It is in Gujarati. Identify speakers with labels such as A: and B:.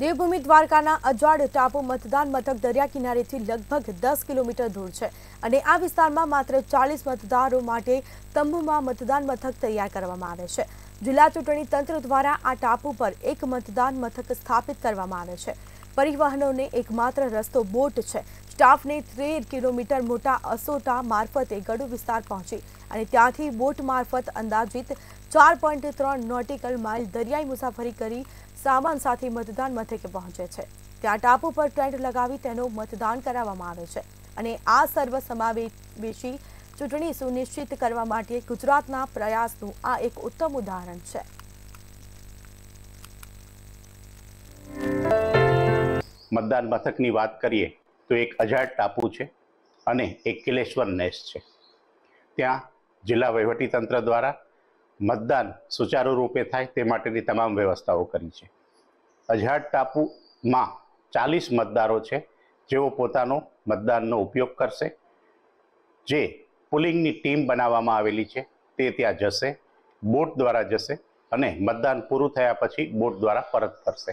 A: દેવભૂમિ દ્વારકાના અજાડ ટાપુ મતદાન મથક દરિયા કિનારેથી લગભગ દસ કિલોમીટર દૂર છે અને આ વિસ્તારમાં માત્ર ચાલીસ મતદારો માટે તંબુમાં મતદાન મથક તૈયાર કરવામાં આવે છે જિલ્લા ચૂંટણી તંત્ર દ્વારા આ ટાપુ પર એક મતદાન મથક સ્થાપિત કરવામાં આવે છે પરિવહનોને એકમાત્ર રસ્તો બોટ છે સ્ટાફને તેર કિલોમીટર મોટા અસોટા મારફતે ગડુ વિસ્તાર પહોંચી અને ત્યાંથી બોટ મારફત અંદાજિત ચાર પોઈન્ટ ત્રણ નોટિકલ માઇલ દરિયાઈ મુસાફરી કરી સામાન સાથે મતદાન મથકે પહોંચે છે ત્યાં ટાપુ પર ટેન્ટ લગાવી તેનું મતદાન કરાવવામાં આવે છે અને આ સર્વ સમાવેશી ચૂંટણી સુનિશ્ચિત કરવા માટે ગુજરાતના પ્રયાસનું આ એક ઉત્તમ ઉદાહરણ છે
B: મતદાન મથકની વાત કરીએ તો એક અજાડ ટાપુ છે અને એક કિલેશ્વર નેસ છે ત્યાં જિલ્લા વહીવટીતંત્ર દ્વારા મતદાન સુચારુ રૂપે થાય તે માટેની તમામ વ્યવસ્થાઓ કરી છે અજાડ ટાપુમાં ચાલીસ મતદારો છે જેઓ પોતાનો મતદાનનો ઉપયોગ કરશે જે પુલિંગની ટીમ બનાવવામાં આવેલી છે તે ત્યાં જશે બોટ દ્વારા જશે અને મતદાન પૂરું થયા પછી બોટ દ્વારા પરત કરશે